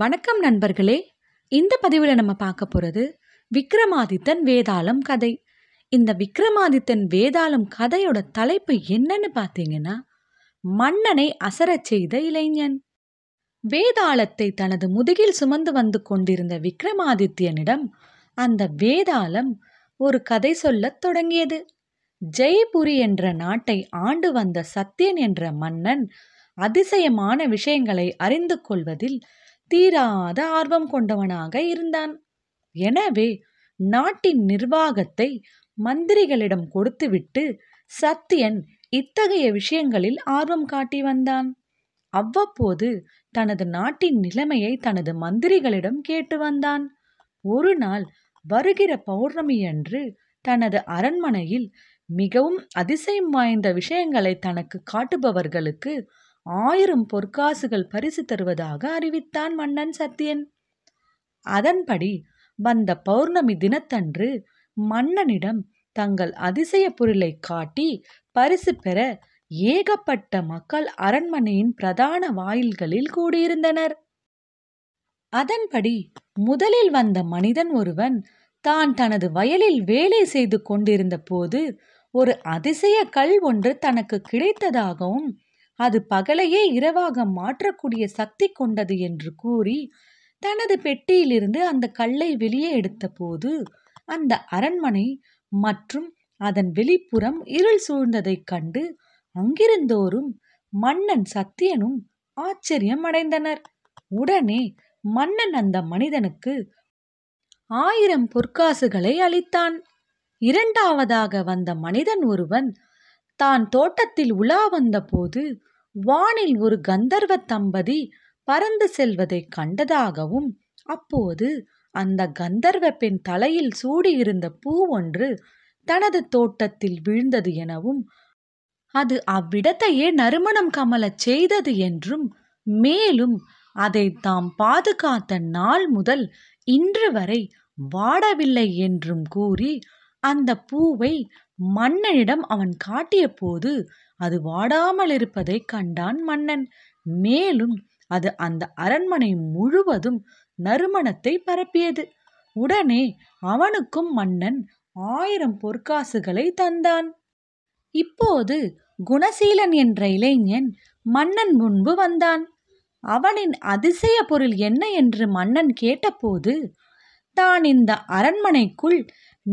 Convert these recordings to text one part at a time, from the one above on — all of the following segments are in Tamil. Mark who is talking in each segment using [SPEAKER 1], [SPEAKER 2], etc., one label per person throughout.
[SPEAKER 1] வணக்கம் நண்பர்களே இந்த பதிவில் நம்ம பார்க்க போகிறது விக்ரமாதித்தன் வேதாளம் கதை இந்த விக்ரமாதித்தன் வேதாளம் கதையோட தலைப்பு என்னன்னு பார்த்தீங்கன்னா மன்னனை அசரச் செய்த இளைஞன் வேதாளத்தை தனது முதுகில் சுமந்து வந்து கொண்டிருந்த விக்ரமாதித்யனிடம் அந்த வேதாளம் ஒரு கதை சொல்லத் தொடங்கியது ஜெய்புரி என்ற நாட்டை ஆண்டு வந்த சத்தியன் என்ற மன்னன் அதிசயமான விஷயங்களை அறிந்து கொள்வதில் தீராத ஆர்வம் கொண்டவனாக இருந்தான் எனவே நாட்டின் நிர்வாகத்தை மந்திரிகளிடம் கொடுத்துவிட்டு சத்தியன் இத்தகைய விஷயங்களில் ஆர்வம் காட்டி வந்தான் அவ்வப்போது தனது நாட்டின் நிலைமையை தனது மந்திரிகளிடம் கேட்டு வந்தான் ஒரு நாள் வருகிற பௌர்ணமியன்று தனது அரண்மனையில் மிகவும் அதிசயம் வாய்ந்த விஷயங்களை தனக்கு காட்டுபவர்களுக்கு ஆயிரம் பொற்காசுகள் பரிசு தருவதாக அறிவித்தான் மன்னன் சத்தியன் அதன்படி வந்த பௌர்ணமி தினத்தன்று மன்னனிடம் தங்கள் அதிசய பொருளை காட்டி பரிசு பெற ஏகப்பட்ட மக்கள் அரண்மனையின் பிரதான வாயில்களில் கூடியிருந்தனர் அதன்படி முதலில் வந்த மனிதன் ஒருவன் தான் தனது வயலில் வேலை செய்து கொண்டிருந்த போது ஒரு அதிசய கல் ஒன்று தனக்கு கிடைத்ததாகவும் அது பகலையே இரவாக மாற்றக்கூடிய சக்தி கொண்டது என்று கூறி தனது பெட்டியிலிருந்து அந்த கல்லை வெளியே எடுத்தபோது அந்த அரண்மனை மற்றும் அதன் வெளிப்புறம் இருள் சூழ்ந்ததைக் கண்டு அங்கிருந்தோரும் மன்னன் சத்தியனும் ஆச்சரியம் அடைந்தனர் உடனே மன்னன் அந்த மனிதனுக்கு ஆயிரம் பொற்காசுகளை அளித்தான் இரண்டாவதாக வந்த மனிதன் ஒருவன் தான் தோட்டத்தில் உலா வந்தபோது வானில் ஒரு கந்தர்வ தம்பதி பறந்து செல்வதை கண்டதாகவும் அப்போது அந்த கந்தர்வ பெண் தலையில் சூடியிருந்த பூ ஒன்று தனது தோட்டத்தில் விழுந்தது எனவும் அது அவ்விடத்தையே நறுமணம் கமலச் செய்தது என்றும் மேலும் அதை தாம் பாதுகாத்த நாள் முதல் இன்று வரை வாடவில்லை என்றும் கூறி அந்த பூவை மன்னனிடம் அவன் காட்டியபோது அது வாடாமல் இருப்பதை கண்டான் மன்னன் மேலும் அது அந்த அரண்மனை முழுவதும் நறுமணத்தை பரப்பியது உடனே அவனுக்கும் மன்னன் ஆயிரம் பொற்காசுகளை தந்தான் இப்போது குணசீலன் என்ற இளைஞன் மன்னன் முன்பு வந்தான் அவனின் அதிசய பொருள் என்ன என்று மன்னன் கேட்டபோது தான் இந்த அரண்மனைக்குள்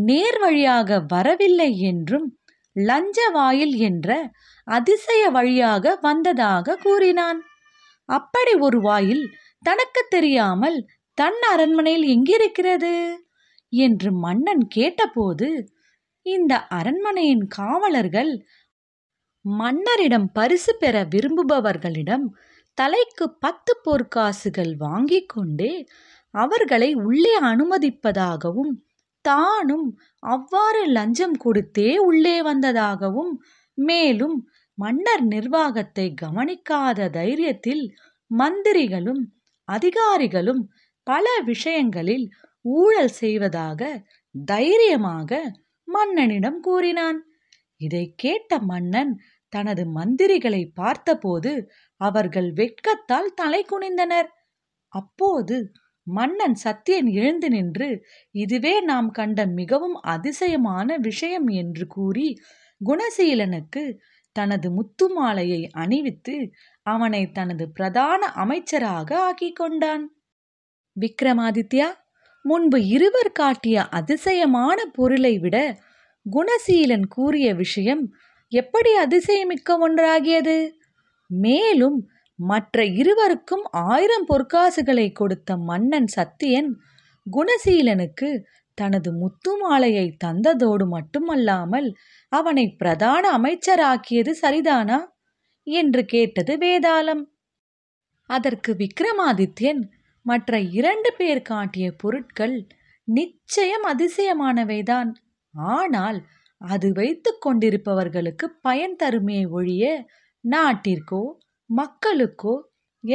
[SPEAKER 1] நேர் வழியாக வரவில்லை என்றும் லஞ்ச வாயில் என்ற அதிசய வழியாக வந்ததாக கூறினான் அப்படி ஒரு வாயில் தனக்கு தெரியாமல் தன் அரண்மனையில் எங்கிருக்கிறது என்று மன்னன் கேட்டபோது இந்த அரண்மனையின் காவலர்கள் மன்னரிடம் பரிசு பெற விரும்புபவர்களிடம் தலைக்கு பத்து பொற்காசுகள் வாங்கிக் கொண்டே அவர்களை உள்ளே அனுமதிப்பதாகவும் தானும் அவ்வாறு லஞ்சம் கொடுத்தே உள்ளே வந்ததாகவும் மேலும் மன்னர் நிர்வாகத்தை கவனிக்காத தைரியத்தில் மந்திரிகளும் அதிகாரிகளும் பல விஷயங்களில் ஊழல் செய்வதாக தைரியமாக மன்னனிடம் கூறினான் இதை கேட்ட மன்னன் தனது மந்திரிகளை பார்த்தபோது அவர்கள் வெட்கத்தால் தலை குனிந்தனர் அப்போது மன்னன் சத்தியன் எழுந்து நின்று இதுவே நாம் கண்ட மிகவும் அதிசயமான விஷயம் என்று கூறி குணசீலனுக்கு தனது முத்துமாலையை அணிவித்து அவனை தனது பிரதான அமைச்சராக ஆக்கிக் கொண்டான் விக்ரமாதித்யா முன்பு இருவர் காட்டிய அதிசயமான பொருளை விட குணசீலன் கூறிய விஷயம் எப்படி அதிசயமிக்க ஒன்றாகியது மேலும் மற்ற இருவருக்கும் ஆயிரம் பொற்காசுகளை கொடுத்த மன்னன் சத்தியன் குணசீலனுக்கு தனது முத்து மாலையை தந்ததோடு மட்டுமல்லாமல் அவனை பிரதான அமைச்சராக்கியது சரிதானா என்று கேட்டது வேதாளம் அதற்கு விக்ரமாதித்யன் மற்ற இரண்டு பேர் காட்டிய பொருட்கள் நிச்சயம் அதிசயமானவைதான் ஆனால் அது வைத்து கொண்டிருப்பவர்களுக்கு பயன் தருமே ஒழிய நாட்டிற்கோ மக்களுக்கோ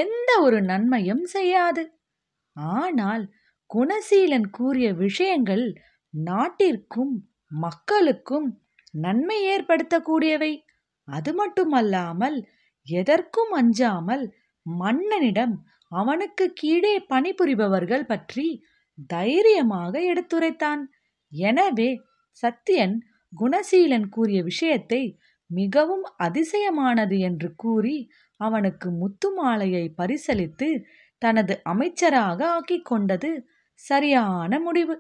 [SPEAKER 1] எந்த ஒரு நன்மையும் செய்யாது ஆனால் குணசீலன் கூறிய விஷயங்கள் நாட்டிற்கும் மக்களுக்கும் நன்மை ஏற்படுத்தக்கூடியவை அது மட்டுமல்லாமல் எதற்கும் அஞ்சாமல் மன்னனிடம் அவனுக்கு கீழே பணிபுரிபவர்கள் பற்றி தைரியமாக எடுத்துரைத்தான் எனவே சத்தியன் குணசீலன் கூறிய விஷயத்தை மிகவும் அதிசயமானது என்று கூறி அவனுக்கு முத்து மாலையை பரிசளித்து தனது அமைச்சராக ஆக்கிக் கொண்டது சரியான முடிவு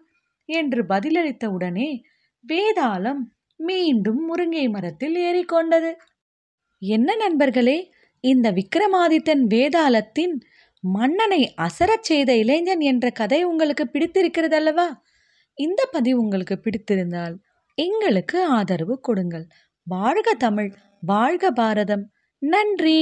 [SPEAKER 1] என்று பதிலளித்தவுடனே வேதாளம் மீண்டும் முருங்கை மரத்தில் ஏறிக்கொண்டது என்ன நண்பர்களே இந்த விக்ரமாதித்தன் வேதாளத்தின் மன்னனை அசரச் செய்த இளைஞன் என்ற கதை உங்களுக்கு பிடித்திருக்கிறது அல்லவா இந்த பதிவு உங்களுக்கு பிடித்திருந்தால் எங்களுக்கு ஆதரவு கொடுங்கள் வாழ்க தமிழ் வாழ்க பாரதம் நன்றி